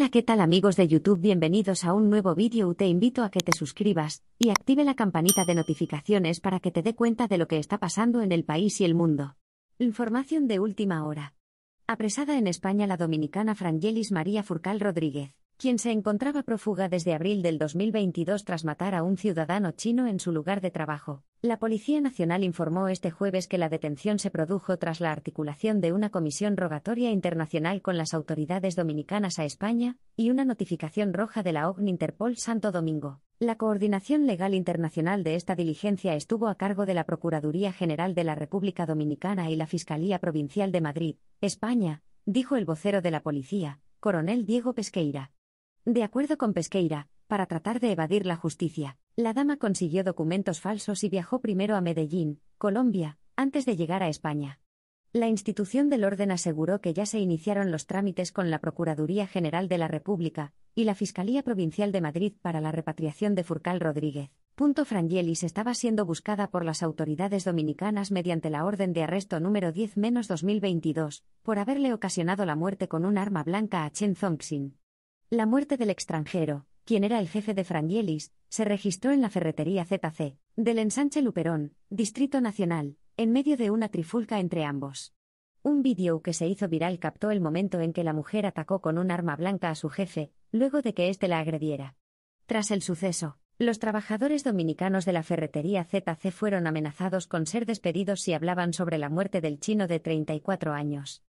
Hola qué tal amigos de YouTube bienvenidos a un nuevo vídeo te invito a que te suscribas y active la campanita de notificaciones para que te dé cuenta de lo que está pasando en el país y el mundo. Información de última hora. Apresada en España la dominicana Frangelis María Furcal Rodríguez quien se encontraba prófuga desde abril del 2022 tras matar a un ciudadano chino en su lugar de trabajo. La Policía Nacional informó este jueves que la detención se produjo tras la articulación de una comisión rogatoria internacional con las autoridades dominicanas a España y una notificación roja de la OGN Interpol Santo Domingo. La coordinación legal internacional de esta diligencia estuvo a cargo de la Procuraduría General de la República Dominicana y la Fiscalía Provincial de Madrid, España, dijo el vocero de la policía, coronel Diego Pesqueira. De acuerdo con Pesqueira, para tratar de evadir la justicia, la dama consiguió documentos falsos y viajó primero a Medellín, Colombia, antes de llegar a España. La institución del orden aseguró que ya se iniciaron los trámites con la Procuraduría General de la República y la Fiscalía Provincial de Madrid para la repatriación de Furcal Rodríguez. Punto Frangielis estaba siendo buscada por las autoridades dominicanas mediante la orden de arresto número 10-2022 por haberle ocasionado la muerte con un arma blanca a Chen Zongxin. La muerte del extranjero, quien era el jefe de Frangielis, se registró en la ferretería ZC, del ensanche Luperón, Distrito Nacional, en medio de una trifulca entre ambos. Un vídeo que se hizo viral captó el momento en que la mujer atacó con un arma blanca a su jefe, luego de que éste la agrediera. Tras el suceso, los trabajadores dominicanos de la ferretería ZC fueron amenazados con ser despedidos si hablaban sobre la muerte del chino de 34 años.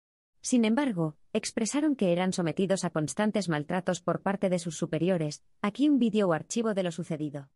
Sin embargo, expresaron que eran sometidos a constantes maltratos por parte de sus superiores. Aquí un vídeo o archivo de lo sucedido.